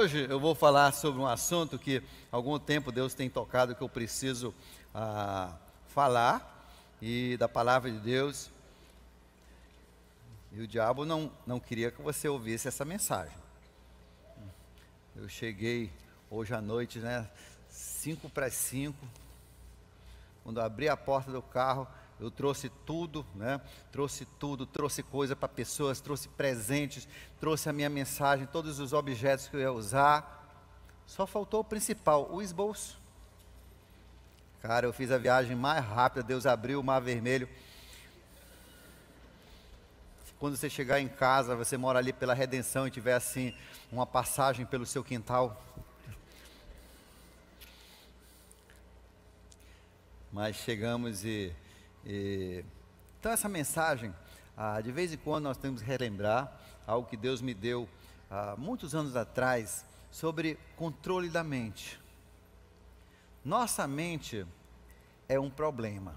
Hoje eu vou falar sobre um assunto que algum tempo Deus tem tocado que eu preciso ah, falar e da palavra de Deus. E o diabo não, não queria que você ouvisse essa mensagem. Eu cheguei hoje à noite, né? 5 para 5. Quando abri a porta do carro, eu trouxe tudo, né? Trouxe tudo, trouxe coisa para pessoas, trouxe presentes, trouxe a minha mensagem, todos os objetos que eu ia usar. Só faltou o principal, o esboço. Cara, eu fiz a viagem mais rápida, Deus abriu o mar vermelho. Quando você chegar em casa, você mora ali pela redenção e tiver assim uma passagem pelo seu quintal, mas chegamos e e, então, essa mensagem, ah, de vez em quando nós temos que relembrar algo que Deus me deu há ah, muitos anos atrás sobre controle da mente. Nossa mente é um problema.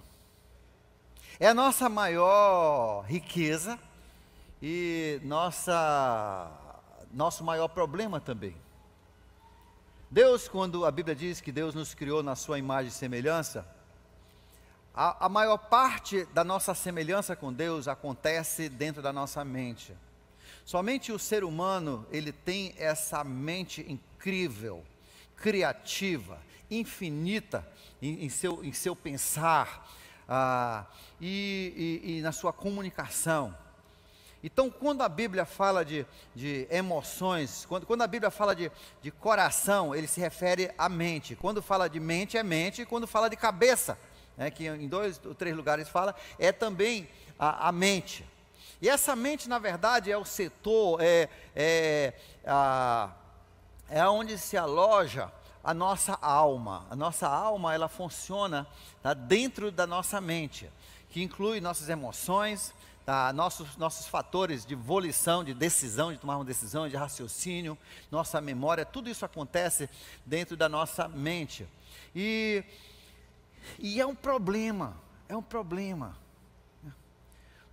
É a nossa maior riqueza e nossa, nosso maior problema também. Deus, quando a Bíblia diz que Deus nos criou na sua imagem e semelhança, a, a maior parte da nossa semelhança com Deus acontece dentro da nossa mente. Somente o ser humano, ele tem essa mente incrível, criativa, infinita em, em seu, em seu pensar ah, e, e, e na sua comunicação. Então, quando a Bíblia fala de, de emoções, quando, quando, a Bíblia fala de, de coração, ele se refere à mente. Quando fala de mente, é mente. Quando fala de cabeça, né, que em dois ou três lugares fala, é também a, a mente. E essa mente, na verdade, é o setor, é, é, a, é onde se aloja a nossa alma. A nossa alma, ela funciona tá, dentro da nossa mente, que inclui nossas emoções, tá, nossos, nossos fatores de volição, de decisão, de tomar uma decisão, de raciocínio, nossa memória, tudo isso acontece dentro da nossa mente. E e é um problema, é um problema.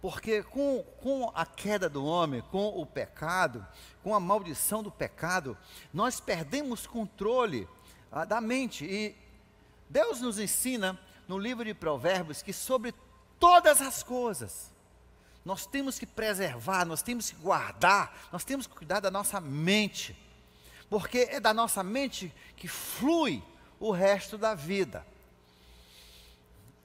Porque com, com a queda do homem, com o pecado, com a maldição do pecado, nós perdemos controle ah, da mente. E Deus nos ensina no livro de Provérbios que sobre todas as coisas, nós temos que preservar, nós temos que guardar, nós temos que cuidar da nossa mente, porque é da nossa mente que flui o resto da vida.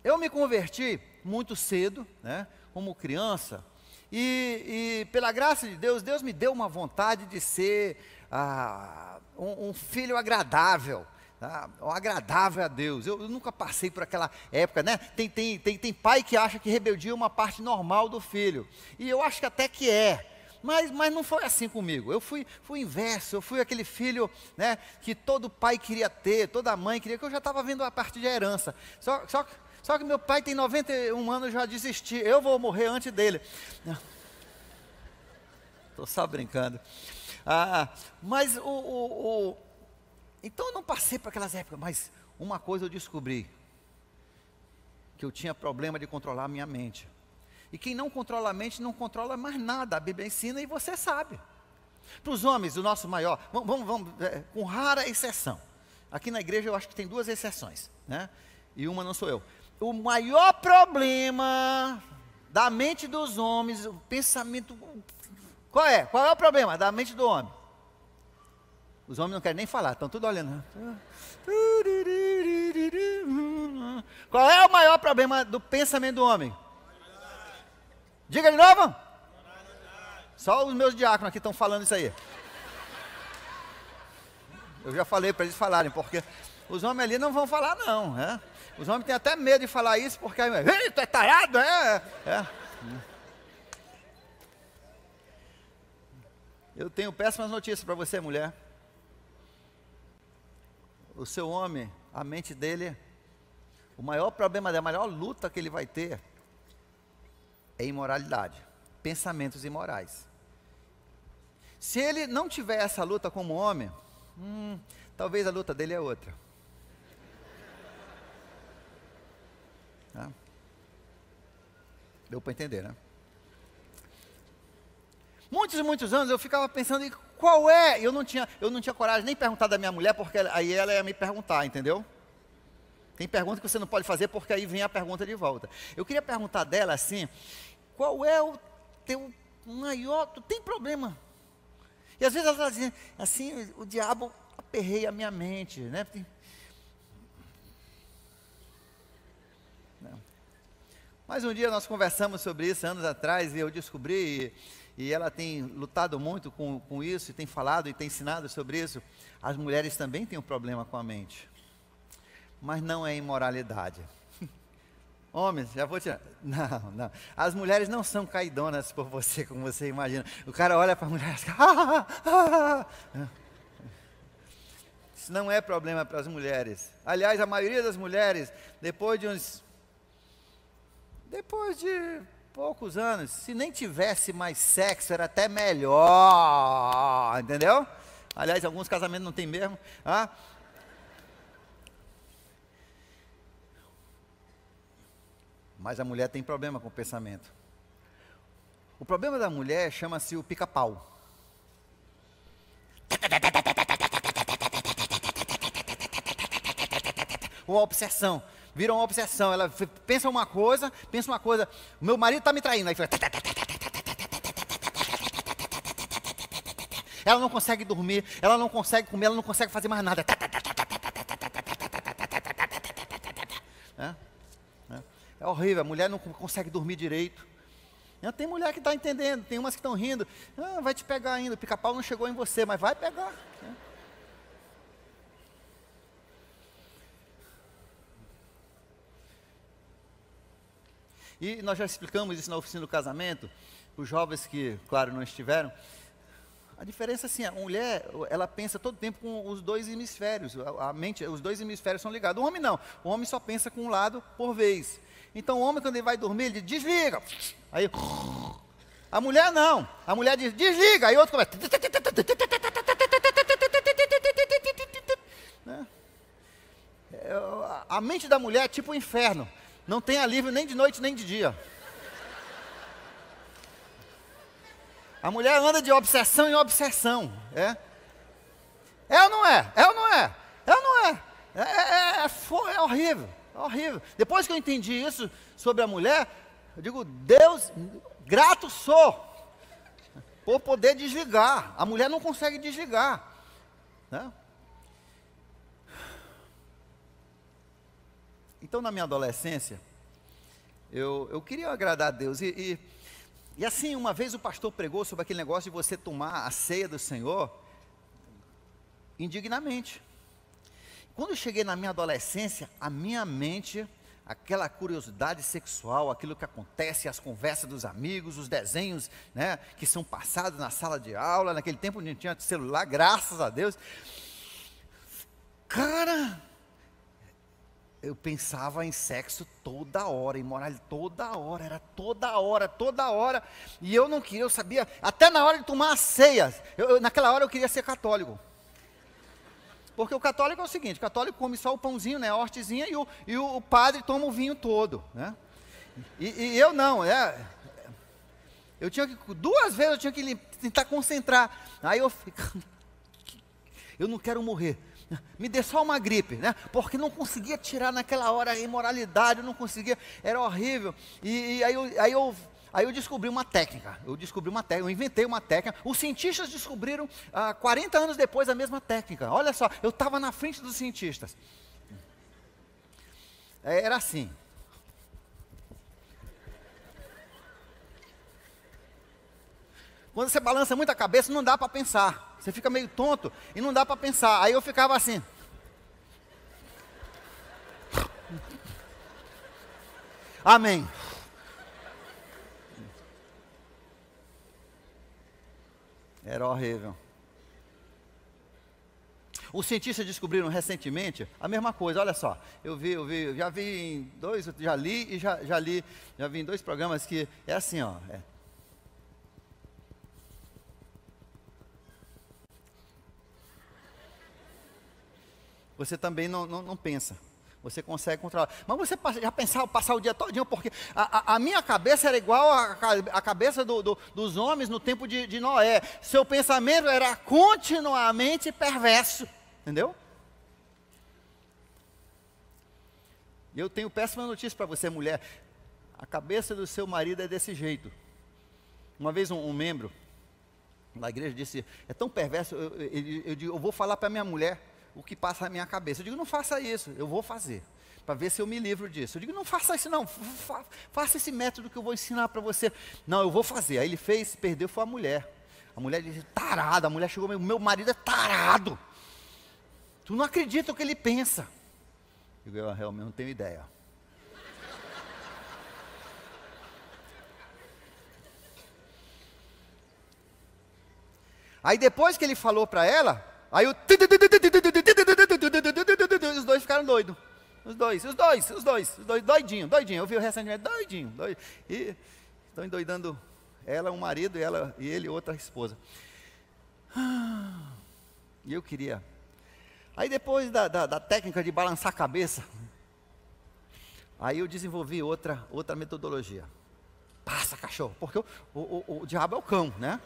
Eu me converti muito cedo, né, como criança, e, e, pela graça de Deus, Deus me deu uma vontade de ser ah, um, um, filho agradável. Tá? agradável a Deus. Eu, eu, nunca passei por aquela época, né? Tem, tem, tem, tem pai que acha que rebeldia é uma parte normal do filho. E eu acho que até que é. Mas, mas não foi assim comigo. Eu fui, fui inverso, eu fui aquele filho né, que todo pai queria ter, toda mãe queria, que eu já estava vendo a parte de herança. Só, só só que meu pai tem 91 anos, já desisti. Eu vou morrer antes dele. Estou só brincando. Ah, mas o, o, o, Então eu não passei por aquelas épocas, mas uma coisa eu descobri: que eu tinha problema de controlar a minha mente. E quem não controla a mente não controla mais nada. A Bíblia ensina e você sabe. Para os homens, o nosso maior, vamos, vamos, vamos é, com rara exceção. Aqui na igreja eu acho que tem duas exceções, né? E uma não sou eu o maior problema da mente dos homens, o pensamento. Qual é? Qual é o problema da mente do homem? Os homens não querem nem falar, estão tudo olhando. Qual é o maior problema do pensamento do homem? Diga de novo. Só os meus diáconos aqui estão falando isso aí. Eu já falei para eles falarem, porque os homens ali não vão falar, não. Né? Os homens têm até medo de falar isso, porque aí, é tarado, é? é. Eu tenho péssimas notícias para você, mulher. O seu homem, a mente dele, o maior problema dele, a maior luta que ele vai ter é imoralidade, pensamentos imorais. Se ele não tiver essa luta como homem, hum, talvez a luta dele é outra. Né? Deu para entender, né? Muitos e muitos anos eu ficava pensando em qual é. Eu não tinha, eu não tinha coragem nem perguntar da minha mulher, porque aí ela ia me perguntar, entendeu? Tem pergunta que você não pode fazer, porque aí vem a pergunta de volta. Eu queria perguntar dela assim: qual é o teu maior. Tu tem problema? E às vezes ela dizia assim: o diabo aperreia a minha mente, né? Mas um dia nós conversamos sobre isso anos atrás e eu descobri, e, e, ela tem lutado muito com, com isso, e tem falado e tem ensinado sobre isso. As mulheres também têm um problema com a mente, mas não é imoralidade. Homens, já vou tirar. Não, não. As mulheres não são caidonas por você, como você imagina. O cara olha para a mulher e fica. Ah, ah, ah, ah. Isso não é problema para as mulheres. Aliás, a maioria das mulheres, depois de uns depois de poucos anos, se nem tivesse mais sexo, era até melhor, entendeu? Aliás, alguns casamentos não tem mesmo. Ah. Mas a mulher tem problema com o pensamento. O problema da mulher chama-se o pica-pau. Uma obsessão vira uma obsessão. Ela pensa uma coisa, pensa uma coisa, meu marido está me traindo. Aí fica. Ela não consegue dormir, ela não consegue comer, ela não consegue fazer mais nada. É horrível, a mulher não consegue dormir direito. Tem mulher que está entendendo, tem umas que estão rindo. Ah, vai te pegar ainda, o pica-pau não chegou em você, mas vai pegar. E nós já explicamos isso na oficina do casamento, os jovens que, claro, não estiveram. A diferença é assim, a mulher, ela pensa todo tempo com os dois hemisférios, a mente, os dois hemisférios são ligados. O homem não, o homem só pensa com um lado por vez. Então o homem quando ele vai dormir, ele desliga. Aí a mulher não, a mulher diz desliga, aí outro começa. Né? É, a mente da mulher é tipo o um inferno. Não tem alívio nem de noite nem de dia. A mulher anda de obsessão em obsessão. É, é ou não é? É ou não é? É ou não é? É, é, é, é, é horrível. É horrível. Depois que eu entendi isso sobre a mulher, eu digo, Deus, grato sou por poder desligar. A mulher não consegue desligar. Né? Então, na minha adolescência, eu, eu queria agradar a Deus. E, e, e assim, uma vez o pastor pregou sobre aquele negócio de você tomar a ceia do Senhor indignamente. Quando eu cheguei na minha adolescência, a minha mente aquela curiosidade sexual, aquilo que acontece, as conversas dos amigos, os desenhos né, que são passados na sala de aula, naquele tempo não tinha celular, graças a Deus. Cara, eu pensava em sexo toda hora, em moral toda hora, era toda hora, toda hora. E eu não queria, eu sabia, até na hora de tomar a ceia, eu, eu, naquela hora eu queria ser católico. Porque o católico é o seguinte, o católico come só o pãozinho, né, a hortezinha, e o, e o padre toma o vinho todo, né. E, e eu não, é, eu tinha que, duas vezes eu tinha que tentar concentrar, aí eu fico, eu não quero morrer, me dê só uma gripe, né? Porque não conseguia tirar naquela hora a imoralidade, não conseguia, era horrível. E, e aí, eu, aí, eu, aí eu descobri uma técnica, eu descobri uma técnica, eu inventei uma técnica. Os cientistas descobriram ah, 40 anos depois a mesma técnica. Olha só, eu estava na frente dos cientistas. É, era assim, Quando você balança muito a cabeça, não dá para pensar. Você fica meio tonto e não dá para pensar. Aí eu ficava assim. Amém. Era horrível. Os cientistas descobriram recentemente a mesma coisa. Olha só, eu vi, eu vi, já vi em dois, já li e já, já li, já vi em dois programas que é assim, ó. É, você também não, não, não pensa. Você consegue controlar. Mas você já pensava passar o dia todinho, porque a, a, a minha cabeça era igual à cabeça do, do, dos homens no tempo de, de Noé. Seu pensamento era continuamente perverso. Entendeu? eu tenho péssima notícia para você, mulher. A cabeça do seu marido é desse jeito. Uma vez um, um membro da igreja disse: É tão perverso, eu, eu, eu, eu vou falar para minha mulher o que passa na minha cabeça. Eu digo, não faça isso, eu vou fazer, para ver se eu me livro disso. Eu digo, não faça isso não, fa faça esse método que eu vou ensinar para você. Não, eu vou fazer. Aí ele fez, perdeu, foi a mulher. A mulher disse, tarado. a mulher chegou, meu marido é tarado. Tu não acredita o que ele pensa. Eu, eu realmente não tenho ideia. Aí depois que ele falou para ela, aí o ficaram tá doidos. Os dois, os dois, os dois, os dois, doidinho, doidinho. Eu vi o recentemente, doidinho, doidinho. E estão endoidando ela, um marido, e ela e ele, outra esposa. E ah, eu queria. Aí depois da, da, da técnica de balançar a cabeça, aí eu desenvolvi outra, outra metodologia. Passa, cachorro, porque o, o, o, o diabo é o cão, né?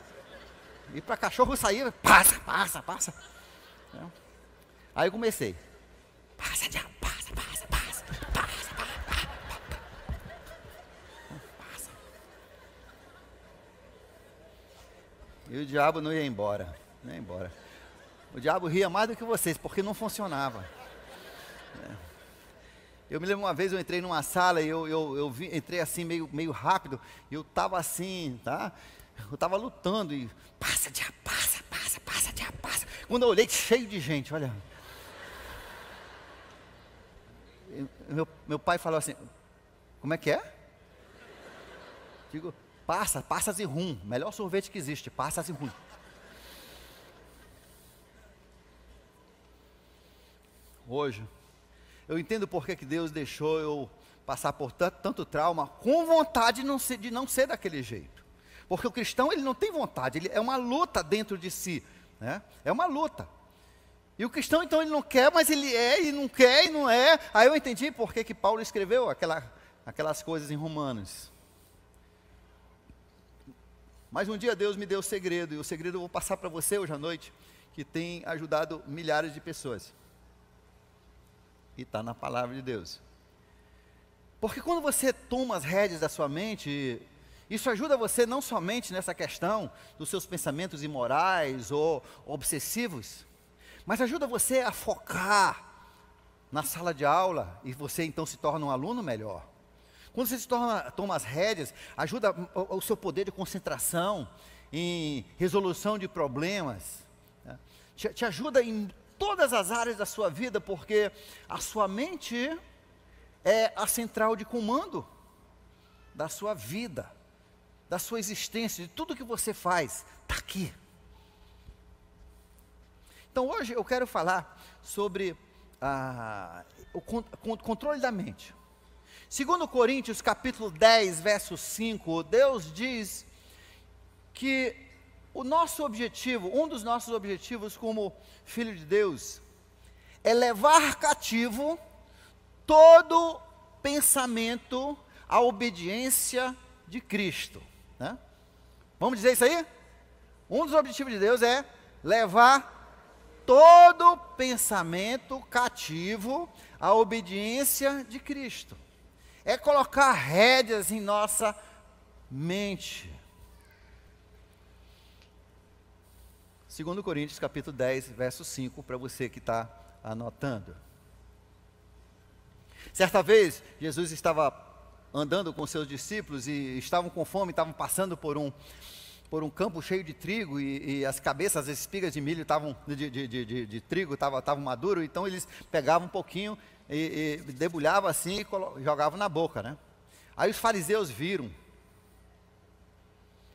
E para cachorro sair, passa, passa, passa. Né? Aí eu comecei. Passa, diabo, passa, passa, passa. Passa, passa, passa. E o diabo não ia embora. Não ia embora. O diabo ria mais do que vocês, porque não funcionava. É. Eu me lembro uma vez eu entrei numa sala e eu, eu, eu vi, entrei assim meio, meio rápido, e eu tava assim, tá? Eu tava lutando e passa, diabo, passa, passa, passa, diabo, passa. Quando eu olhei, cheio de gente, olha meu, meu pai falou assim: Como é que é? Digo, passa, passas e rum. Melhor sorvete que existe, passas e rum. Hoje, eu entendo porque que Deus deixou eu passar por tanto, tanto trauma, com vontade de não, ser, de não ser daquele jeito. Porque o cristão, ele não tem vontade, ele é uma luta dentro de si. Né? É uma luta. E o cristão, então, ele não quer, mas ele é, e não quer, e não é. Aí eu entendi por que, que Paulo escreveu aquela, aquelas coisas em Romanos. Mas um dia Deus me deu o segredo, e o segredo eu vou passar para você hoje à noite, que tem ajudado milhares de pessoas. E está na palavra de Deus. Porque quando você toma as rédeas da sua mente, isso ajuda você não somente nessa questão dos seus pensamentos imorais ou obsessivos, mas ajuda você a focar na sala de aula e você então se torna um aluno melhor. Quando você se torna, toma as rédeas, ajuda o, o seu poder de concentração em resolução de problemas, né? te, te ajuda em todas as áreas da sua vida, porque a sua mente é a central de comando da sua vida, da sua existência, de tudo que você faz, está aqui. Então hoje eu quero falar sobre ah, o controle da mente. Segundo Coríntios capítulo 10, verso 5, Deus diz que o nosso objetivo, um dos nossos objetivos como filho de Deus, é levar cativo todo pensamento à obediência de Cristo. Né? Vamos dizer isso aí? Um dos objetivos de Deus é levar todo pensamento cativo à obediência de Cristo. É colocar rédeas em nossa mente. 2 Coríntios capítulo 10, verso 5, para você que está anotando. Certa vez, Jesus estava andando com seus discípulos e estavam com fome, estavam passando por um por um campo cheio de trigo e, e as cabeças, as espigas de milho estavam de, de, de, de trigo estavam tava maduro, então eles pegavam um pouquinho e, e debulhavam assim e jogavam na boca, né? Aí os fariseus viram,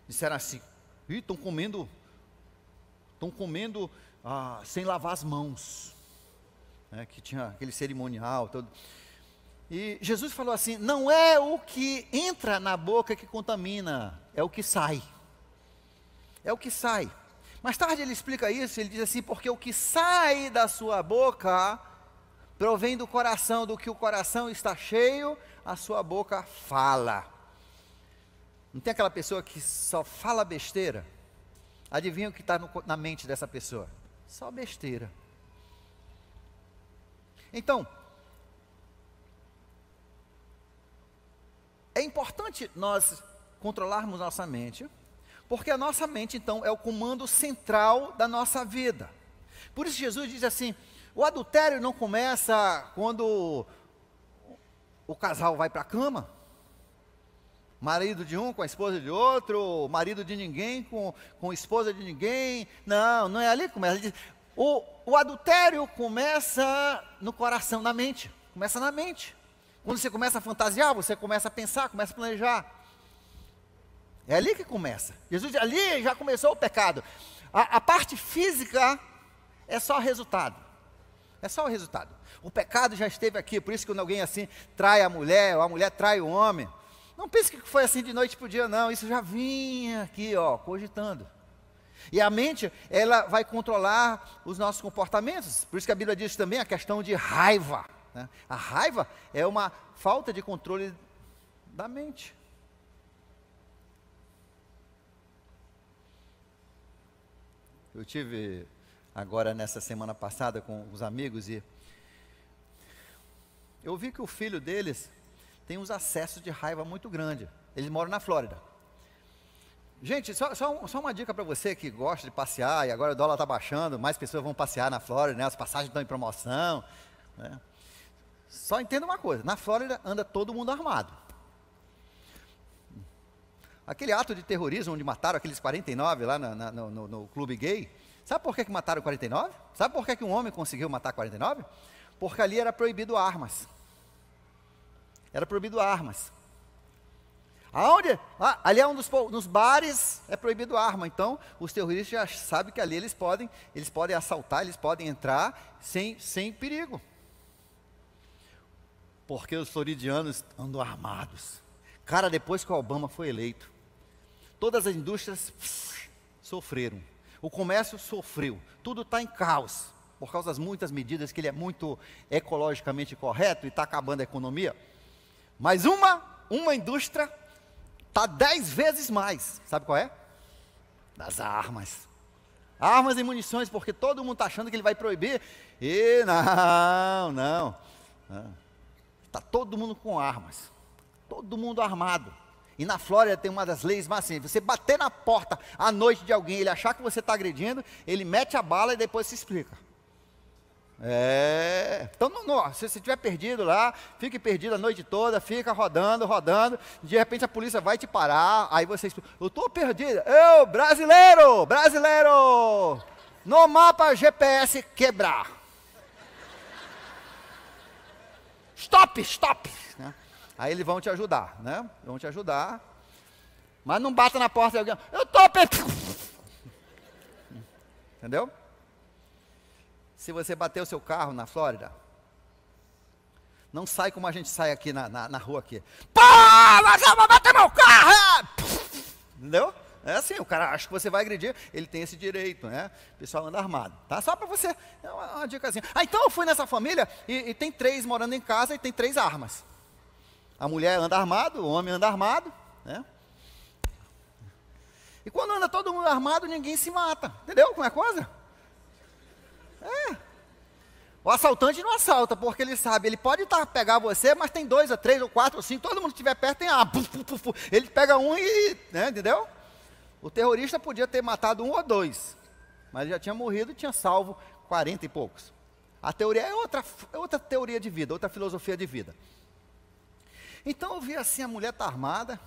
disseram assim: estão comendo, estão comendo ah, sem lavar as mãos, né? que tinha aquele cerimonial todo. E Jesus falou assim: não é o que entra na boca que contamina, é o que sai é o que sai. Mais tarde ele explica isso, ele diz assim: porque o que sai da sua boca provém do coração, do que o coração está cheio, a sua boca fala. Não tem aquela pessoa que só fala besteira? Adivinha o que está na mente dessa pessoa? Só besteira. Então, é importante nós controlarmos nossa mente porque a nossa mente, então, é o comando central da nossa vida. Por isso, Jesus diz assim: o adultério não começa quando o casal vai para a cama. Marido de um com a esposa de outro, marido de ninguém com, com a esposa de ninguém. Não, não é ali que começa. O, o adultério começa no coração, na mente. Começa na mente. Quando você começa a fantasiar, você começa a pensar, começa a planejar. É ali que começa. Jesus ali já começou o pecado. A, a parte física é só resultado. É só o resultado. O pecado já esteve aqui, por isso que quando alguém assim trai a mulher, ou a mulher trai o homem. Não pense que foi assim de noite para o dia, não. Isso já vinha aqui, ó, cogitando. E a mente, ela vai controlar os nossos comportamentos. Por isso que a Bíblia diz também a questão de raiva. Né? A raiva é uma falta de controle da mente. Eu tive agora nessa semana passada com os amigos e eu vi que o filho deles tem uns acessos de raiva muito grande. Eles moram na Flórida. Gente, só, só, só uma dica para você que gosta de passear e agora o dólar está baixando, mais pessoas vão passear na Flórida, né? as passagens estão em promoção. Né? Só entenda uma coisa: na Flórida anda todo mundo armado. Aquele ato de terrorismo onde mataram aqueles 49 lá na, na, no, no, clube gay, sabe por que, que mataram 49? Sabe por que, que um homem conseguiu matar 49? Porque ali era proibido armas. Era proibido armas. Aonde? Ah, ali é um dos nos bares é proibido arma. Então, os terroristas já sabem que ali eles podem, eles podem assaltar, eles podem entrar sem, sem perigo. Porque os floridianos andam armados. Cara, depois que o Obama foi eleito, Todas as indústrias sofreram. O comércio sofreu. Tudo está em caos. Por causa das muitas medidas que ele é muito ecologicamente correto e está acabando a economia. Mas uma, uma indústria está dez vezes mais. Sabe qual é? Das armas. Armas e munições, porque todo mundo está achando que ele vai proibir. E não, não. Está ah. todo mundo com armas. Todo mundo armado. E na Flórida tem uma das leis mais assim: você bater na porta à noite de alguém, ele achar que você está agredindo, ele mete a bala e depois se explica. É. Então, não, não, se você estiver perdido lá, fique perdido a noite toda, fica rodando, rodando. De repente a polícia vai te parar. Aí você explica: Eu estou perdido. Eu, brasileiro, brasileiro, no mapa GPS quebrar. Stop, stop. Né? Aí eles vão te ajudar, né? Vão te ajudar. Mas não bata na porta de alguém. Eu tô Entendeu? Se você bater o seu carro na Flórida, não sai como a gente sai aqui na, na, na rua aqui. Pô, mas eu vou bater meu carro! É! Entendeu? É assim, o cara acha que você vai agredir, ele tem esse direito, né? O pessoal anda armado, tá? Só para você, é uma, uma assim. Ah, então eu fui nessa família e, e tem três morando em casa e tem três armas. A mulher anda armado, o homem anda armado, né? E quando anda todo mundo armado, ninguém se mata. Entendeu como é a coisa? É. O assaltante não assalta, porque ele sabe, ele pode tá, pegar você, mas tem dois, ou três, ou quatro, ou cinco, todo mundo que estiver perto tem a. Ah, ele pega um e. Né, entendeu? O terrorista podia ter matado um ou dois, mas já tinha morrido e tinha salvo quarenta e poucos. A teoria é outra, é outra teoria de vida, outra filosofia de vida. Então eu vi assim, a mulher está armada.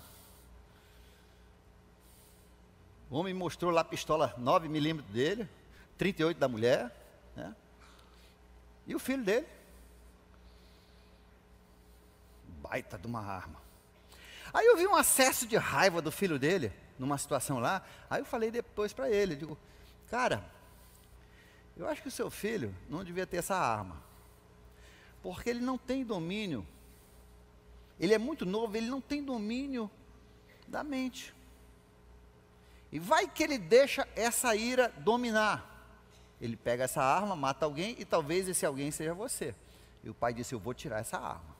O homem mostrou lá a pistola 9 milímetros dele, 38 da mulher, né? E o filho dele. Baita de uma arma. Aí eu vi um acesso de raiva do filho dele, numa situação lá. Aí eu falei depois para ele, digo, cara, eu acho que o seu filho não devia ter essa arma. Porque ele não tem domínio ele é muito novo, ele não tem domínio da mente. E vai que ele deixa essa ira dominar. Ele pega essa arma, mata alguém e talvez esse alguém seja você. E o pai disse: Eu vou tirar essa arma.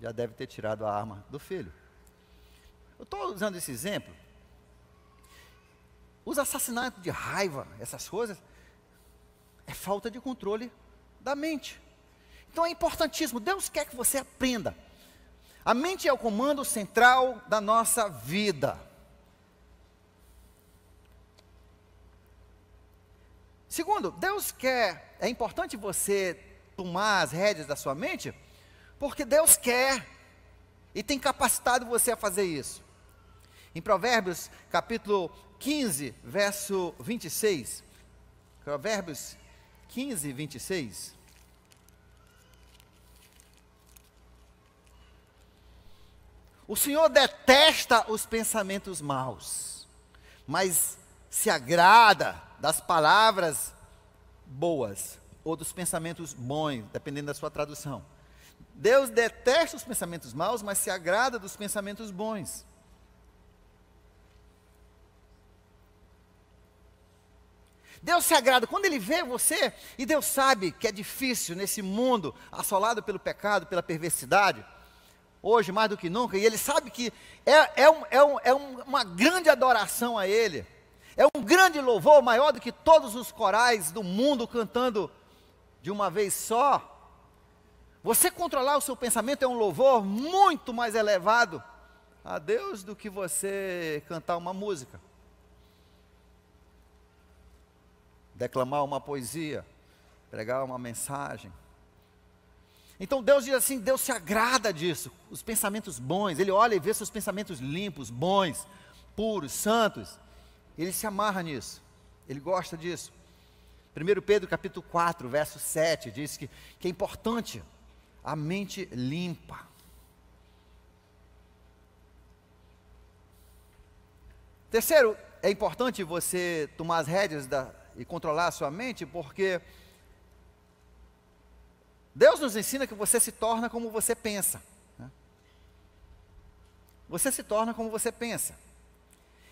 Já deve ter tirado a arma do filho. Eu estou usando esse exemplo. Os assassinatos de raiva, essas coisas, é falta de controle da mente. Então é importantíssimo. Deus quer que você aprenda. A mente é o comando central da nossa vida. Segundo, Deus quer, é importante você tomar as rédeas da sua mente, porque Deus quer e tem capacitado você a fazer isso. Em Provérbios capítulo 15, verso 26. Provérbios 15, 26. O Senhor detesta os pensamentos maus, mas se agrada das palavras boas ou dos pensamentos bons, dependendo da sua tradução. Deus detesta os pensamentos maus, mas se agrada dos pensamentos bons. Deus se agrada quando Ele vê você e Deus sabe que é difícil nesse mundo assolado pelo pecado, pela perversidade hoje mais do que nunca, e ele sabe que é, é, um, é, um, é uma grande adoração a ele, é um grande louvor, maior do que todos os corais do mundo cantando de uma vez só. Você controlar o seu pensamento é um louvor muito mais elevado a Deus do que você cantar uma música, declamar uma poesia, pregar uma mensagem. Então Deus diz assim: Deus se agrada disso, os pensamentos bons. Ele olha e vê seus pensamentos limpos, bons, puros, santos. Ele se amarra nisso. Ele gosta disso. 1 Pedro capítulo 4, verso 7 diz que, que é importante a mente limpa. Terceiro, é importante você tomar as rédeas da, e controlar a sua mente, porque Deus nos ensina que você se torna como você pensa. Né? Você se torna como você pensa.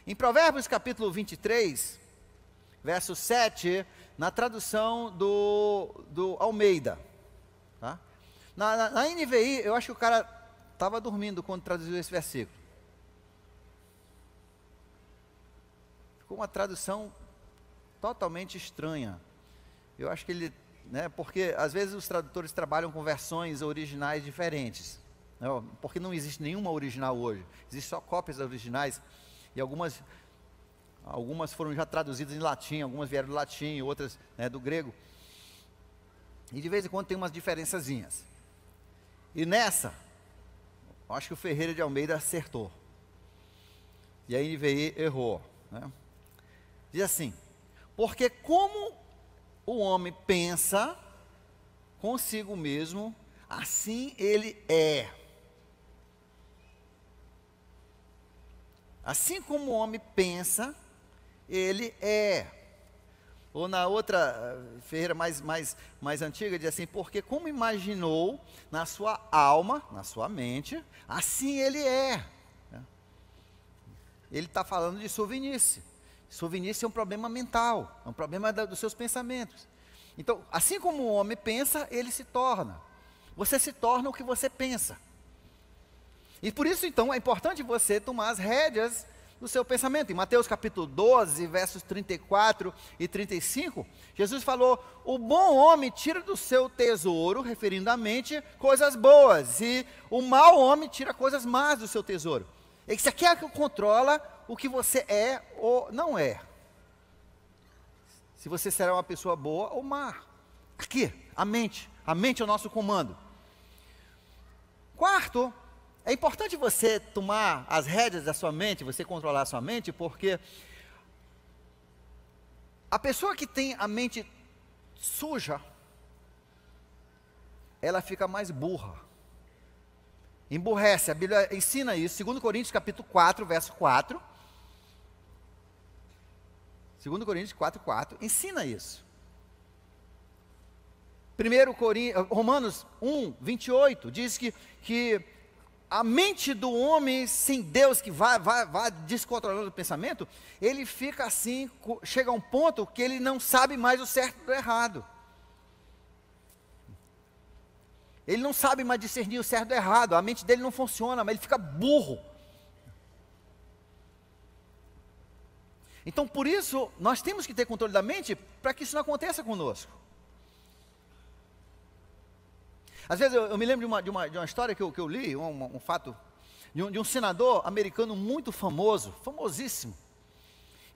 Em Provérbios capítulo 23, verso 7, na tradução do, do Almeida. Tá? Na, na, na NVI, eu acho que o cara estava dormindo quando traduziu esse versículo. Ficou uma tradução totalmente estranha. Eu acho que ele né? porque às vezes os tradutores trabalham com versões originais diferentes, né? porque não existe nenhuma original hoje, existem só cópias originais e algumas, algumas foram já traduzidas em latim, algumas vieram do latim, outras né, do grego. E de vez em quando tem umas diferençazinhas. E nessa, acho que o Ferreira de Almeida acertou. E a NVI errou. Né? Diz assim: porque como o homem pensa consigo mesmo, assim ele é. Assim como o homem pensa, ele é. Ou na outra eh, Ferreira mais, mais, mais antiga, diz assim: porque como imaginou na sua alma, na sua mente, assim ele é. Ele está falando de suvinice. Souvenirs é um problema mental, é um problema da, dos seus pensamentos. Então, assim como o homem pensa, ele se torna. Você se torna o que você pensa. E por isso, então, é importante você tomar as rédeas do seu pensamento. Em Mateus capítulo 12, versos 34 e 35, Jesus falou: O bom homem tira do seu tesouro, referindo à mente, coisas boas, e o mau homem tira coisas más do seu tesouro. Isso aqui é o que controla o que você é ou não é. Se você será uma pessoa boa ou má. Aqui, a mente. A mente é o nosso comando. Quarto, é importante você tomar as rédeas da sua mente, você controlar a sua mente, porque a pessoa que tem a mente suja, ela fica mais burra. Emburrece. A Bíblia ensina isso. 2 Coríntios capítulo 4, verso 4. 2 Coríntios 4,4 ensina isso. 1 Coríntios, eh, Romanos 1, 28 diz que, que a mente do homem sem Deus, que vai, vai, vai descontrolando o pensamento, ele fica assim, chega a um ponto que ele não sabe mais o certo do errado. Ele não sabe mais discernir o certo do errado, a mente dele não funciona, mas ele fica burro. Então, por isso, nós temos que ter controle da mente para que isso não aconteça conosco. Às vezes, eu, eu me lembro de uma, de uma, de uma história que eu, que eu li, um, um fato, de um, de um senador americano muito famoso, famosíssimo.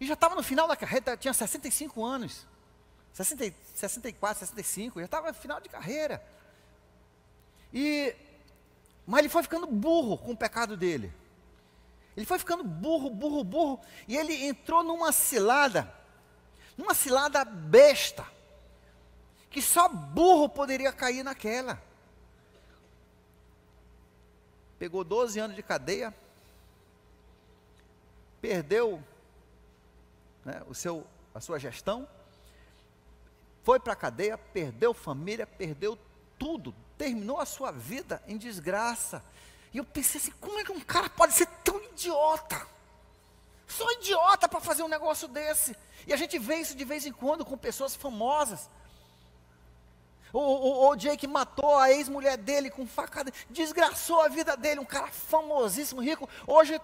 E já estava no final da carreira, tinha 65 anos. 60, 64, 65, já estava no final de carreira. E, mas ele foi ficando burro com o pecado dele. Ele foi ficando burro, burro, burro, e ele entrou numa cilada, numa cilada besta, que só burro poderia cair naquela. Pegou 12 anos de cadeia, perdeu né, o seu, a sua gestão, foi para a cadeia, perdeu família, perdeu tudo, terminou a sua vida em desgraça, e eu pensei assim, como é que um cara pode ser tão idiota? Só idiota para fazer um negócio desse. E a gente vê isso de vez em quando com pessoas famosas. O, o, o Jake matou a ex-mulher dele com facada, desgraçou a vida dele, um cara famosíssimo, rico. Hoje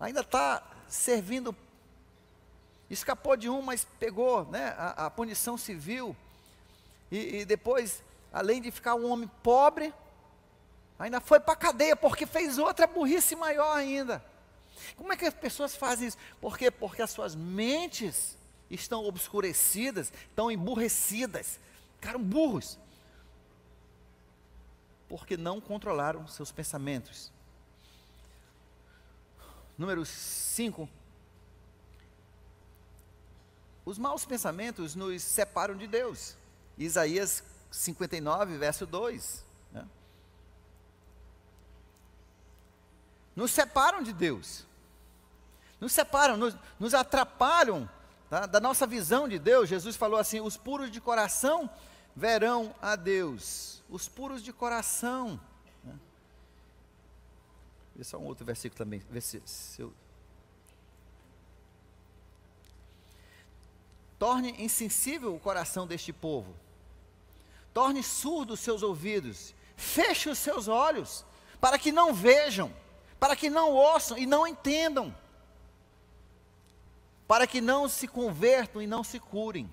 ainda está servindo, escapou de um, mas pegou né, a, a punição civil. E, e depois, além de ficar um homem pobre, Ainda foi para a cadeia porque fez outra burrice maior ainda. Como é que as pessoas fazem isso? Por quê? Porque as suas mentes estão obscurecidas, estão emburrecidas, ficaram burros. Porque não controlaram seus pensamentos. Número 5. Os maus pensamentos nos separam de Deus. Isaías 59, verso 2. nos separam de Deus, nos separam, nos, nos atrapalham tá? da nossa visão de Deus. Jesus falou assim: os puros de coração verão a Deus, os puros de coração. Né? Vê só um outro versículo também, vê se, se eu... Torne insensível o coração deste povo, torne surdo seus ouvidos, feche os seus olhos, para que não vejam para que não ouçam e não entendam, para que não se convertam e não se curem.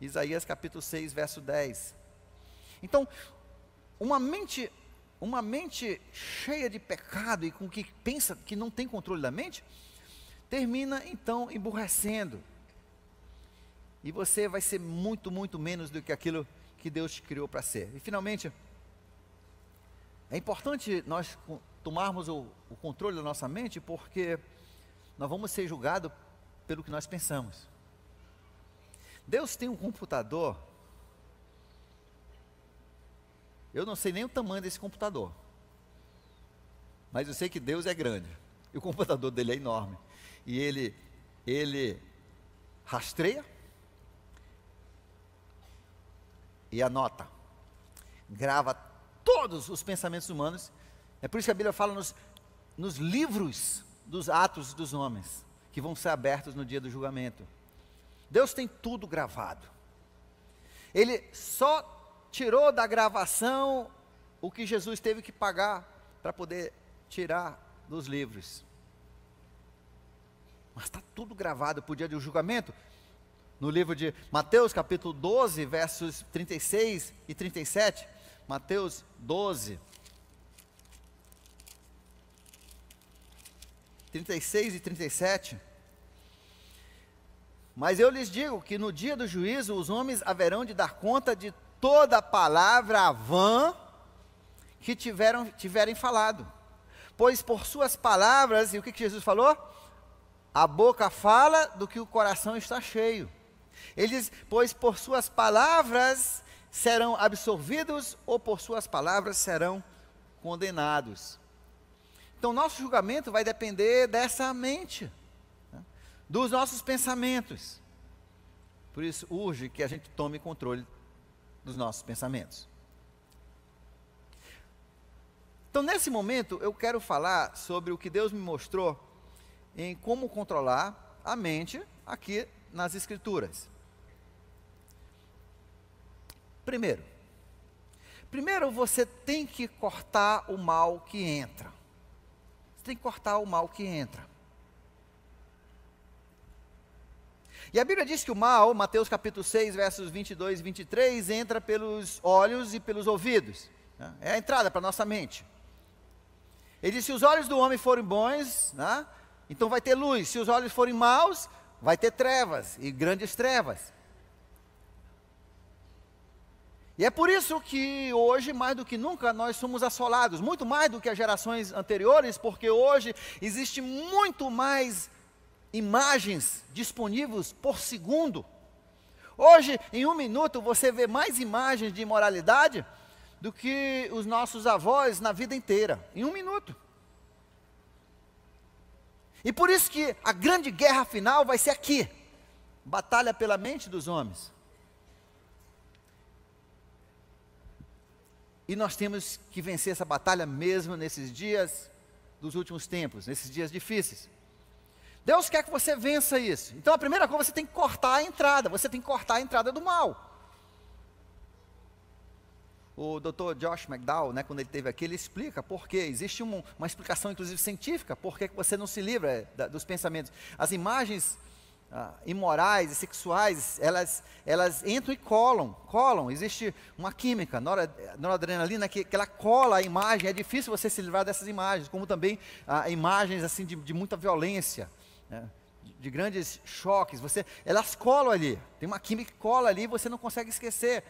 Isaías capítulo 6, verso 10. Então, uma mente, uma mente cheia de pecado e com que pensa que não tem controle da mente, termina então emburrecendo. E você vai ser muito, muito menos do que aquilo que Deus te criou para ser. E finalmente, é importante nós tomarmos o, o controle da nossa mente, porque nós vamos ser julgados pelo que nós pensamos. Deus tem um computador. Eu não sei nem o tamanho desse computador. Mas eu sei que Deus é grande. E o computador dele é enorme. E ele ele rastreia e anota. Grava todos os pensamentos humanos é por isso que a Bíblia fala nos, nos livros dos atos dos homens, que vão ser abertos no dia do julgamento. Deus tem tudo gravado. Ele só tirou da gravação o que Jesus teve que pagar para poder tirar dos livros. Mas está tudo gravado para o dia do julgamento. No livro de Mateus, capítulo 12, versos 36 e 37. Mateus 12, 36 e 37. Mas eu lhes digo que no dia do juízo os homens haverão de dar conta de toda palavra vã que tiveram, tiverem falado. Pois por suas palavras, e o que, que Jesus falou? A boca fala do que o coração está cheio. Eles, pois por suas palavras serão absorvidos ou por suas palavras serão condenados. Então, nosso julgamento vai depender dessa mente, né? dos nossos pensamentos. Por isso, urge que a gente tome controle dos nossos pensamentos. Então, nesse momento, eu quero falar sobre o que Deus me mostrou em como controlar a mente aqui nas Escrituras. Primeiro, primeiro você tem que cortar o mal que entra tem que cortar o mal que entra. E a Bíblia diz que o mal, Mateus capítulo 6, versos 22 e 23, entra pelos olhos e pelos ouvidos. Né? É a entrada para a nossa mente. Ele diz: se os olhos do homem forem bons, né? então vai ter luz. Se os olhos forem maus, vai ter trevas e grandes trevas. E é por isso que hoje, mais do que nunca, nós somos assolados, muito mais do que as gerações anteriores, porque hoje existe muito mais imagens disponíveis por segundo. Hoje, em um minuto, você vê mais imagens de imoralidade do que os nossos avós na vida inteira, em um minuto. E por isso que a grande guerra final vai ser aqui batalha pela mente dos homens. E nós temos que vencer essa batalha mesmo nesses dias dos últimos tempos, nesses dias difíceis. Deus quer que você vença isso. Então a primeira coisa, você tem que cortar a entrada, você tem que cortar a entrada do mal. O Dr. Josh McDowell, né, quando ele teve aqui, ele explica por quê. Existe uma explicação, inclusive científica, por que você não se livra eh, da, dos pensamentos. As imagens ah, imorais e sexuais, elas, elas entram e colam, colam. Existe uma química, noradrenalina, que, que ela cola a imagem. É difícil você se livrar dessas imagens, como também ah, imagens assim de, de muita violência, né? de, de, grandes choques. Você, elas colam ali. Tem uma química que cola ali e você não consegue esquecer.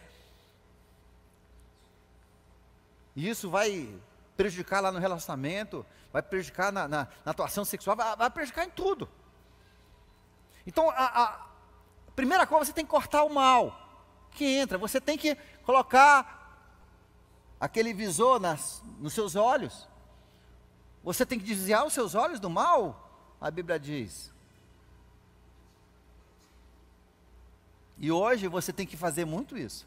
E isso vai prejudicar lá no relacionamento, vai prejudicar na, na, na atuação sexual, vai, vai prejudicar em tudo. Então, a, a primeira coisa, você tem que cortar o mal que entra. Você tem que colocar aquele visor nas, nos seus olhos. Você tem que desviar os seus olhos do mal, a Bíblia diz. E hoje você tem que fazer muito isso.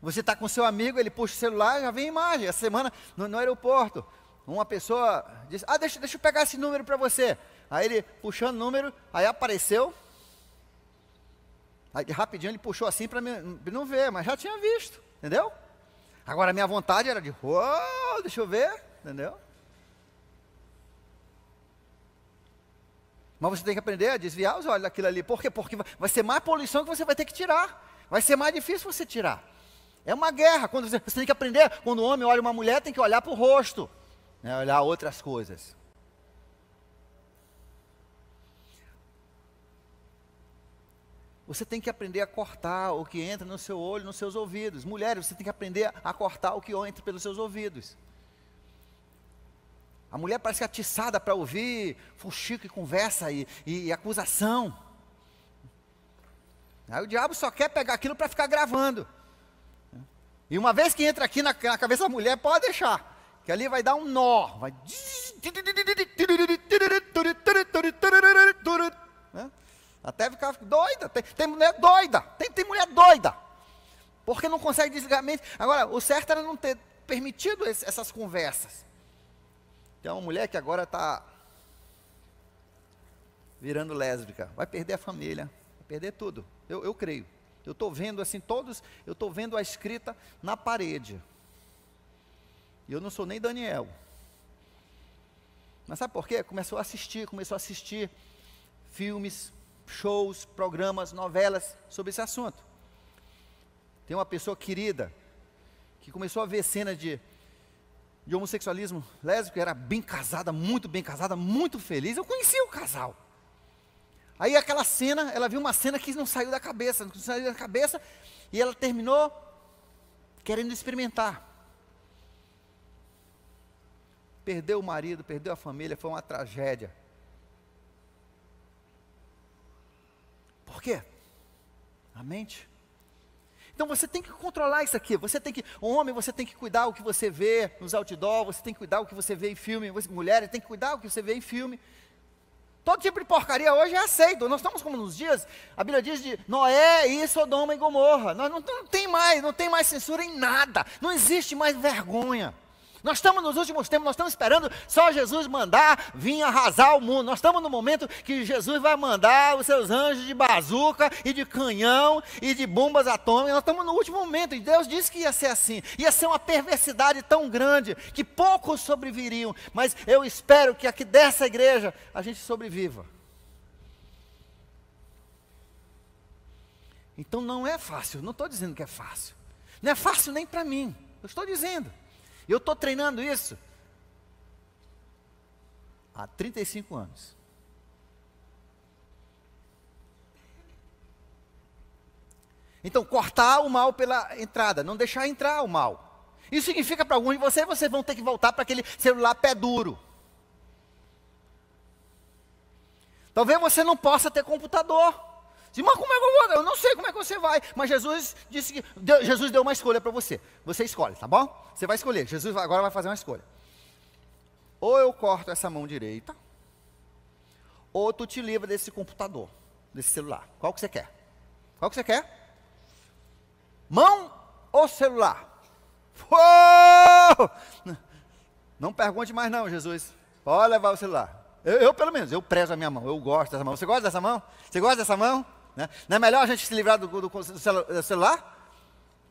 Você está com seu amigo, ele puxa o celular, já vem imagem. Essa semana, no, no aeroporto, uma pessoa disse: Ah, deixa, deixa eu pegar esse número para você. Aí ele puxando o número, aí apareceu. Aí rapidinho ele puxou assim para não ver, mas já tinha visto, entendeu? Agora a minha vontade era de, uou, deixa eu ver, entendeu? Mas você tem que aprender a desviar os olhos daquilo ali. Por quê? Porque vai ser mais poluição que você vai ter que tirar. Vai ser mais difícil você tirar. É uma guerra. Quando você, você tem que aprender, quando o um homem olha uma mulher, tem que olhar para o rosto, né? olhar outras coisas. Você tem que aprender a cortar o que entra no seu olho, nos seus ouvidos. Mulheres, você tem que aprender a cortar o que entra pelos seus ouvidos. A mulher parece que é atiçada para ouvir fuxico e conversa e, e, e acusação. Aí o diabo só quer pegar aquilo para ficar gravando. E uma vez que entra aqui na, na, cabeça da mulher, pode deixar. Que ali vai dar um nó. Vai. Até ficar doida. Tem, tem mulher doida. Tem, tem mulher doida. Porque não consegue desligar a mente. Agora, o certo era não ter permitido esse, essas conversas. Tem uma mulher que agora está virando lésbica. Vai perder a família. Vai perder tudo. Eu, eu creio. Eu estou vendo assim todos. Eu estou vendo a escrita na parede. E eu não sou nem Daniel. Mas sabe por quê? Começou a assistir, começou a assistir filmes, shows, programas, novelas sobre esse assunto. Tem uma pessoa querida que começou a ver cenas de, de homossexualismo lésbico, era bem casada, muito bem casada, muito feliz. Eu conhecia o casal. Aí aquela cena, ela viu uma cena que não saiu da cabeça, não saiu da cabeça, e ela terminou querendo experimentar. Perdeu o marido, perdeu a família, foi uma tragédia. quê? A mente. Então você tem que controlar isso aqui. Você tem que, homem, você tem que cuidar o que você vê nos outdoor, você tem que cuidar o que você vê em filme, você, mulher, tem que cuidar o que você vê em filme. Todo tipo de porcaria hoje é aceito. Nós estamos como nos dias, a Bíblia diz de Noé e Sodoma e Gomorra. Nós não, não tem mais, não tem mais censura em nada. Não existe mais vergonha. Nós estamos nos últimos tempos, nós estamos esperando só Jesus mandar vir arrasar o mundo. Nós estamos no momento que Jesus vai mandar os seus anjos de bazuca e de canhão e de bombas atômicas. Nós estamos no último momento e Deus disse que ia ser assim. Ia ser uma perversidade tão grande que poucos sobreviriam. Mas eu espero que aqui dessa igreja a gente sobreviva. Então não é fácil, não estou dizendo que é fácil. Não é fácil nem para mim, eu estou dizendo. Eu estou treinando isso há 35 anos. Então, cortar o mal pela entrada, não deixar entrar o mal. Isso significa para alguns de vocês, vocês vão ter que voltar para aquele celular pé duro. Talvez você não possa ter computador mas como é que eu vou? Eu não sei como é que você vai. Mas Jesus disse que deu, Jesus deu uma escolha para você. Você escolhe, tá bom? Você vai escolher. Jesus agora vai fazer uma escolha. Ou eu corto essa mão direita, ou tu te livra desse computador, desse celular. Qual que você quer? Qual que você quer? Mão ou celular? Uou! Não pergunte mais não, Jesus. Pode levar o celular. Eu, eu, pelo menos, eu prezo a minha mão. Eu gosto dessa mão. Você gosta dessa mão? Você gosta dessa mão? Né? Não é melhor a gente se livrar do, do, do celular?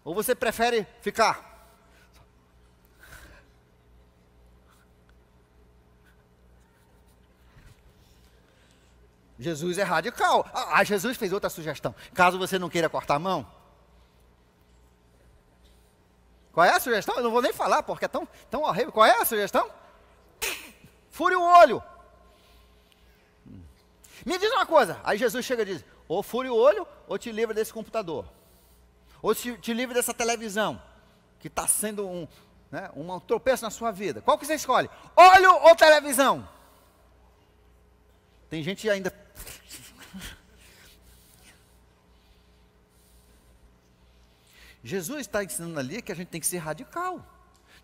Ou você prefere ficar? Jesus é radical. Ah, ah, Jesus fez outra sugestão. Caso você não queira cortar a mão. Qual é a sugestão? Eu não vou nem falar porque é tão, tão horrível. Qual é a sugestão? Fure o olho. Me diz uma coisa. Aí Jesus chega e diz: ou fure o olho, ou te livra desse computador. Ou te, te livra dessa televisão, que está sendo um, né, um tropeço na sua vida. Qual que você escolhe? Olho ou televisão? Tem gente ainda. Jesus está ensinando ali que a gente tem que ser radical.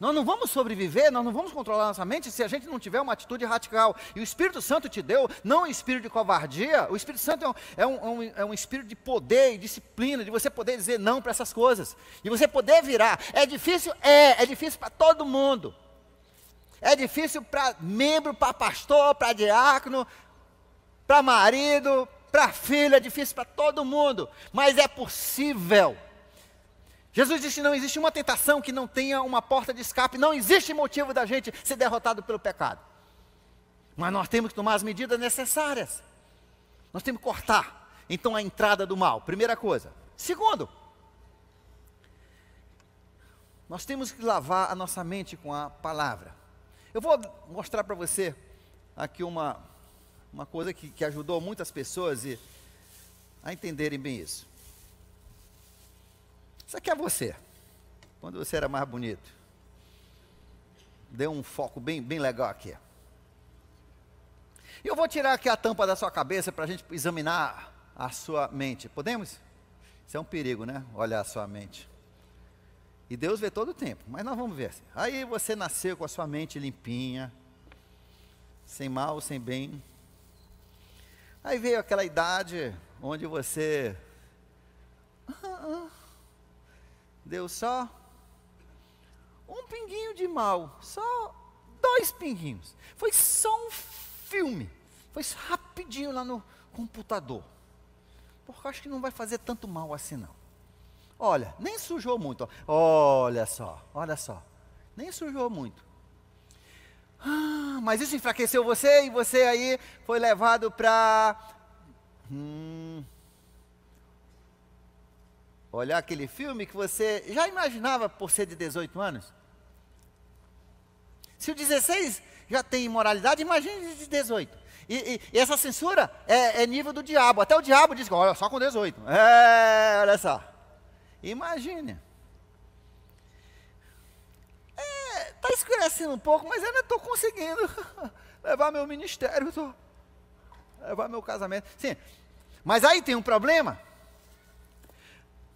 Nós não vamos sobreviver, nós não vamos controlar nossa mente se a gente não tiver uma atitude radical. E o Espírito Santo te deu, não um espírito de covardia, o Espírito Santo é um, é um, é um é espírito de poder e disciplina, de você poder dizer não para essas coisas, de você poder virar. É difícil? É, é difícil para todo mundo. É difícil para membro, para pastor, para diácono, para marido, para filha, é difícil para todo mundo, mas é possível. Jesus disse: não existe uma tentação que não tenha uma porta de escape, não existe motivo da gente ser derrotado pelo pecado. Mas nós temos que tomar as medidas necessárias. Nós temos que cortar, então, a entrada do mal, primeira coisa. Segundo, nós temos que lavar a nossa mente com a palavra. Eu vou mostrar para você aqui uma, uma coisa que, que ajudou muitas pessoas e, a entenderem bem isso. Isso aqui é você. Quando você era mais bonito. Deu um foco bem, bem legal aqui. Eu vou tirar aqui a tampa da sua cabeça para a gente examinar a sua mente. Podemos? Isso é um perigo, né? Olhar a sua mente. E Deus vê todo o tempo, mas nós vamos ver. Assim. Aí você nasceu com a sua mente limpinha, sem mal, sem bem. Aí veio aquela idade onde você. Ah, ah, deu só um pinguinho de mal, só dois pinguinhos. Foi só um filme, foi rapidinho lá no computador. Porque acho que não vai fazer tanto mal assim não. Olha, nem sujou muito. Ó. Olha só, olha só. Nem sujou muito. Ah, mas isso enfraqueceu você e você aí foi levado para. Hum, olhar aquele filme que você já imaginava por ser de 18 anos? Se o 16 já tem imoralidade, imagine de 18. E, e, e essa censura é, é, nível do diabo. Até o diabo diz: olha, só com 18. É, olha só. Imagine. Está é, tá escurecendo um pouco, mas ainda estou conseguindo levar meu ministério, tô, levar meu casamento. Sim, mas aí tem um problema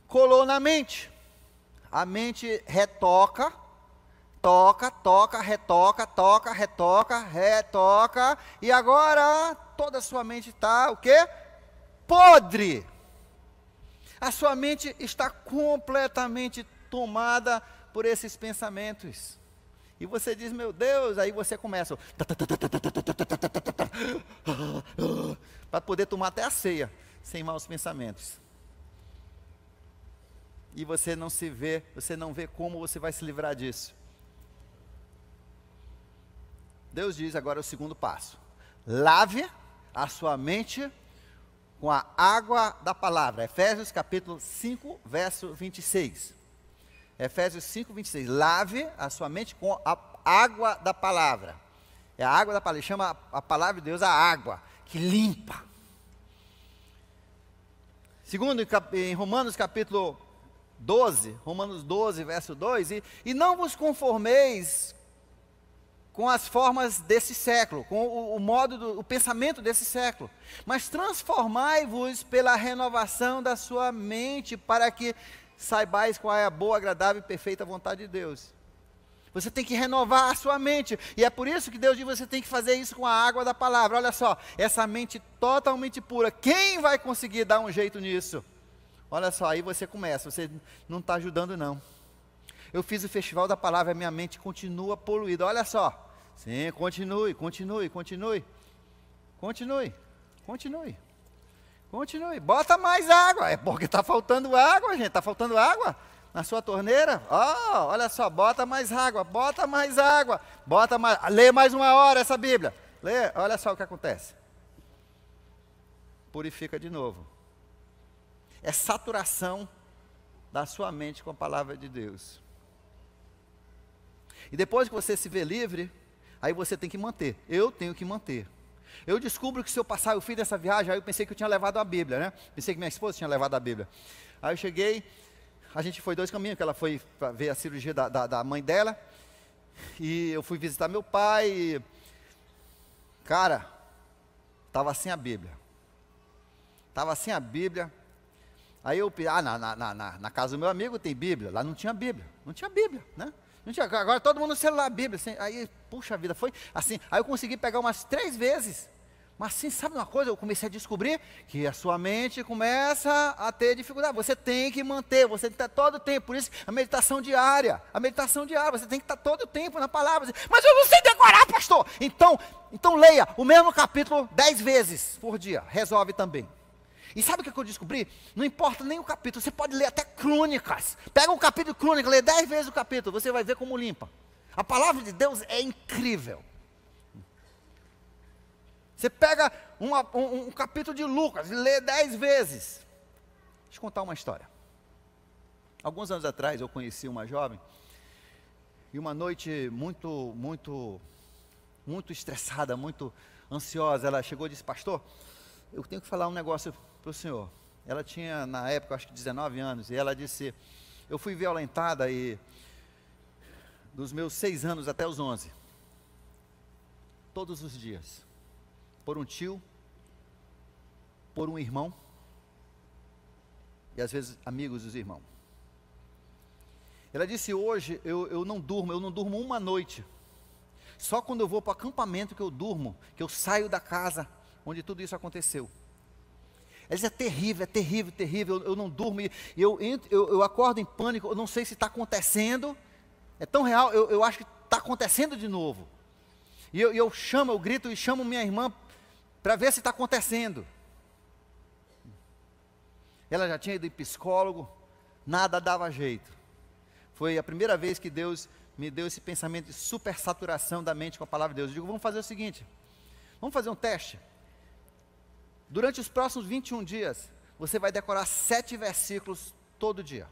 colou na mente. A mente retoca, toca, toca, retoca, toca, retoca, retoca, e agora toda a sua mente está o quê? Podre. A sua mente está completamente tomada por esses pensamentos. E você diz, meu Deus, aí você começa para poder tomar até a ceia sem maus pensamentos e você não se vê, você não vê como você vai se livrar disso. Deus diz agora o segundo passo: lave a sua mente com a água da palavra. Efésios capítulo 5, verso 26. Efésios 5, 26. Lave a sua mente com a água da palavra. É a água da palavra, ele chama a palavra de Deus a água, que limpa. Segundo, em Romanos capítulo 12, Romanos 12, verso 2, e, e não vos conformeis com as formas desse século, com o, o modo, do, o pensamento desse século, mas transformai-vos pela renovação da sua mente, para que saibais qual é a boa, agradável e perfeita vontade de Deus. Você tem que renovar a sua mente. E é por isso que Deus diz: você tem que fazer isso com a água da palavra. Olha só, essa mente totalmente pura. Quem vai conseguir dar um jeito nisso? Olha só, aí você começa, você não está ajudando não. Eu fiz o festival da palavra, minha mente continua poluída. Olha só. Sim, continue, continue, continue. Continue, continue. Continue. Bota mais água. É porque está faltando água, gente. Está faltando água na sua torneira. oh, olha só, bota mais água, bota mais água, bota mais. Lê mais uma hora essa Bíblia. Lê, olha só o que acontece. Purifica de novo é saturação da sua mente com a palavra de Deus. E depois que você se vê livre, aí você tem que manter. Eu tenho que manter. Eu descubro que se eu passar, eu fiz dessa viagem, aí eu pensei que eu tinha levado a Bíblia, né? Pensei que minha esposa tinha levado a Bíblia. Aí eu cheguei, a gente foi dois caminhos, que ela foi ver a cirurgia da, da, da mãe dela, e eu fui visitar meu pai, e, cara, estava sem a Bíblia. Estava sem a Bíblia, Aí eu, ah, na, na, na, na casa do meu amigo tem Bíblia. Lá não tinha Bíblia, não tinha Bíblia, né? Não tinha, agora todo mundo no celular, Bíblia. Assim, aí, puxa vida, foi assim. Aí eu consegui pegar umas três vezes. Mas sim, sabe uma coisa? Eu comecei a descobrir que a sua mente começa a ter dificuldade. Você tem que manter, você tem que estar todo o tempo. Por isso, a meditação diária. A meditação diária, você tem que estar todo o tempo na palavra. Mas eu não sei decorar, pastor! Então, então leia o mesmo capítulo dez vezes por dia. Resolve também. E sabe o é que eu descobri? Não importa nem o capítulo, você pode ler até crônicas. Pega um capítulo de crônica, lê dez vezes o capítulo, você vai ver como limpa. A palavra de Deus é incrível. Você pega uma, um, um, capítulo de Lucas, lê dez vezes. Deixa eu contar uma história. Alguns anos atrás eu conheci uma jovem, e uma noite muito, muito, muito estressada, muito ansiosa, ela chegou e disse: Pastor, eu tenho que falar um negócio para o Senhor. Ela tinha, na época, acho que 19 anos, e ela disse: Eu fui violentada e dos meus seis anos até os 11, todos os dias, por um tio, por um irmão, e às vezes amigos dos irmãos. Ela disse: Hoje eu, eu não durmo, eu não durmo uma noite. Só quando eu vou para o acampamento que eu durmo, que eu saio da casa onde tudo isso aconteceu. Ela diz, é terrível, é terrível, terrível, eu, eu não durmo, eu, entro, eu, eu, acordo em pânico, eu não sei se está acontecendo, é tão real, eu, eu acho que está acontecendo de novo. E eu, eu chamo, eu grito e chamo minha irmã para ver se está acontecendo. Ela já tinha ido em psicólogo, nada dava jeito. Foi a primeira vez que Deus me deu esse pensamento de supersaturação da mente com a palavra de Deus. Eu digo, vamos fazer o seguinte, vamos fazer um teste. Durante os próximos 21 dias, você vai decorar sete versículos todo dia.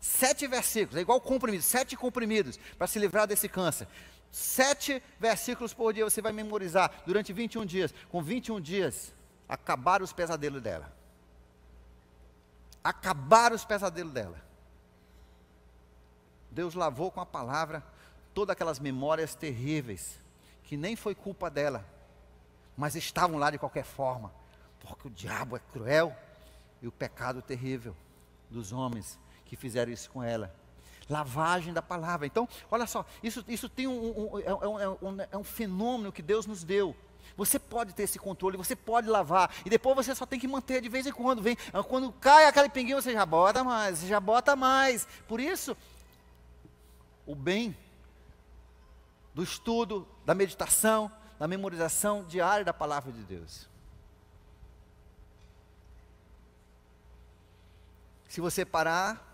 Sete versículos, é igual comprimidos, sete comprimidos para se livrar desse câncer. Sete versículos por dia você vai memorizar durante 21 dias. Com 21 dias, acabar os pesadelos dela. Acabar os pesadelos dela. Deus lavou com a palavra todas aquelas memórias terríveis, que nem foi culpa dela, mas estavam lá de qualquer forma porque o diabo é cruel e o pecado terrível dos homens que fizeram isso com ela. Lavagem da palavra. Então, olha só, isso, isso tem um, um, é, é, é, um, é um fenômeno que Deus nos deu. Você pode ter esse controle, você pode lavar, e depois você só tem que manter de vez em quando. Vem, ah, quando cai aquele pinguinho, você já bota mais, já bota mais. Por isso, o bem do estudo, da meditação, da memorização diária da palavra de Deus. se você parar,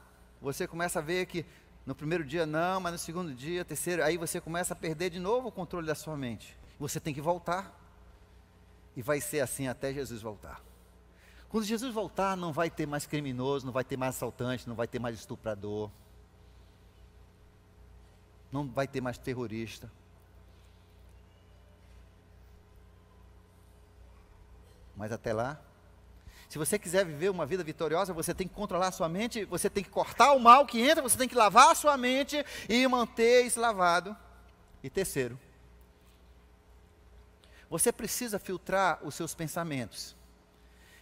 você começa a ver que no primeiro dia não, mas no segundo dia, terceiro, aí você começa a perder de novo o controle da sua mente. Você tem que voltar. E vai ser assim até Jesus voltar. Quando Jesus voltar, não vai ter mais criminoso, não vai ter mais assaltante, não vai ter mais estuprador, não vai ter mais terrorista. Mas até lá, se você quiser viver uma vida vitoriosa, você tem que controlar a sua mente, você tem que cortar o mal que entra, você tem que lavar a sua mente e manter isso lavado. E terceiro, você precisa filtrar os seus pensamentos.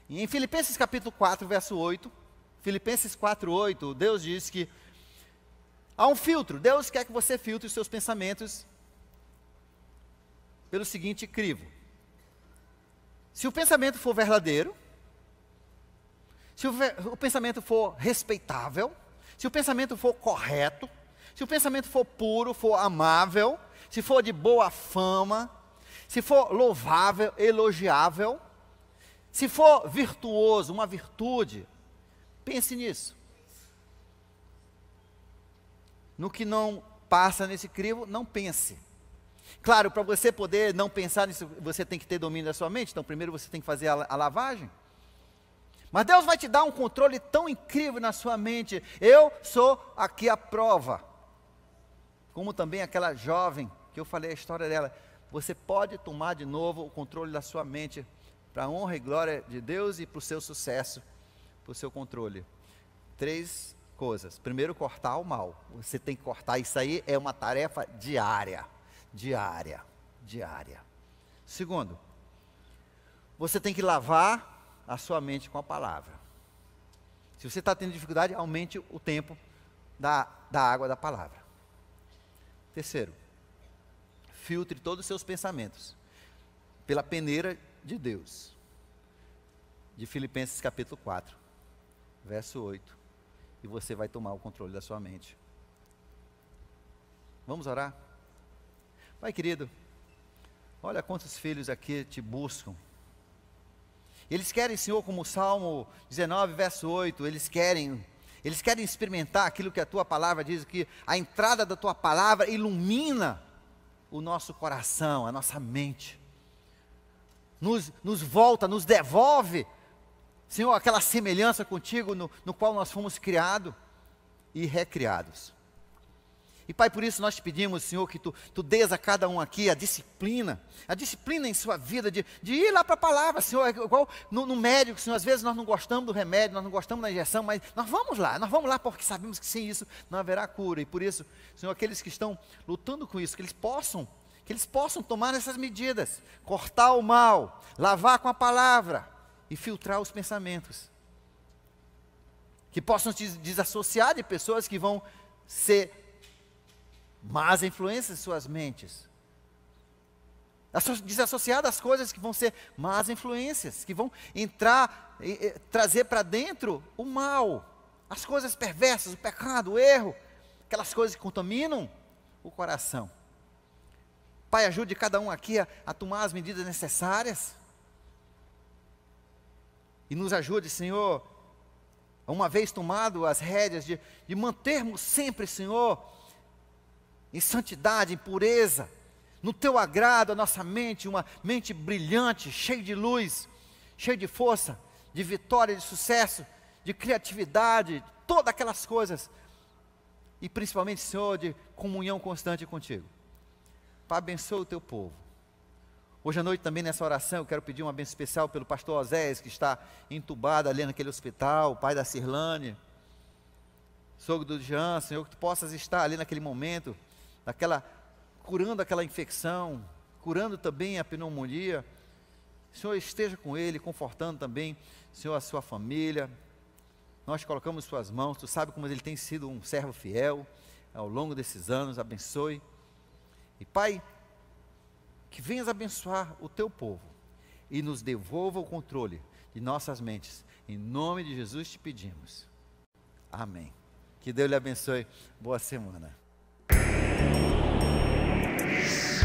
E em Filipenses capítulo 4, verso 8, Filipenses 4, 8, Deus diz que há um filtro, Deus quer que você filtre os seus pensamentos pelo seguinte crivo. Se o pensamento for verdadeiro, se o, o pensamento for respeitável, se o pensamento for correto, se o pensamento for puro, for amável, se for de boa fama, se for louvável, elogiável, se for virtuoso, uma virtude, pense nisso. No que não passa nesse crivo, não pense. Claro, para você poder não pensar nisso, você tem que ter domínio da sua mente. Então, primeiro você tem que fazer a, a lavagem. Mas Deus vai te dar um controle tão incrível na sua mente. Eu sou aqui a prova. Como também aquela jovem que eu falei a história dela. Você pode tomar de novo o controle da sua mente para a honra e glória de Deus e para o seu sucesso, para o seu controle. Três coisas. Primeiro, cortar o mal. Você tem que cortar. Isso aí é uma tarefa diária. Diária. Diária. Segundo, você tem que lavar a sua mente com a palavra. Se você está tendo dificuldade, aumente o tempo da, da água da palavra. Terceiro, filtre todos os seus pensamentos pela peneira de Deus. De Filipenses capítulo 4, verso 8. E você vai tomar o controle da sua mente. Vamos orar? Pai querido, olha quantos filhos aqui te buscam eles querem, Senhor, como o Salmo 19, verso 8, eles querem, eles querem experimentar aquilo que a tua palavra diz, que a entrada da tua palavra ilumina o nosso coração, a nossa mente. Nos, nos volta, nos devolve, Senhor, aquela semelhança contigo no, no qual nós fomos criados e recriados. E Pai, por isso nós te pedimos, Senhor, que tu, tu dês a cada um aqui a disciplina, a disciplina em sua vida de, de ir lá para a palavra, Senhor, é igual no, no, médico, Senhor, às vezes nós não gostamos do remédio, nós não gostamos da injeção, mas nós vamos lá, nós vamos lá porque sabemos que sem isso não haverá cura. E por isso, Senhor, aqueles que estão lutando com isso, que eles possam, que eles possam tomar essas medidas, cortar o mal, lavar com a palavra e filtrar os pensamentos. Que possam te desassociar de pessoas que vão ser más influências em suas mentes. Desassociar das coisas que vão ser más influências, que vão entrar, e, trazer para dentro o mal, as coisas perversas, o pecado, o erro, aquelas coisas que contaminam o coração. Pai, ajude cada um aqui a, a tomar as medidas necessárias. E nos ajude, Senhor, uma vez tomado as rédeas, de, de mantermos sempre, Senhor, em santidade, em pureza. No teu agrado, a nossa mente, uma mente brilhante, cheia de luz, cheia de força, de vitória, de sucesso, de criatividade, todas aquelas coisas. E principalmente, Senhor, de comunhão constante contigo. Pai, abençoa o teu povo. Hoje à noite também nessa oração, eu quero pedir uma benção especial pelo pastor Osés, que está entubado ali naquele hospital, o pai da Cirlane, sogro do Jean, Senhor, que tu possas estar ali naquele momento, daquela curando aquela infecção, curando também a pneumonia. Senhor, esteja com ele, confortando também, Senhor, a sua família. Nós colocamos suas mãos, tu sabe como ele tem sido um servo fiel ao longo desses anos, abençoe. E Pai, que venhas abençoar o teu povo e nos devolva o controle de nossas mentes. Em nome de Jesus te pedimos. Amém. Que Deus lhe abençoe. Boa semana. Peace.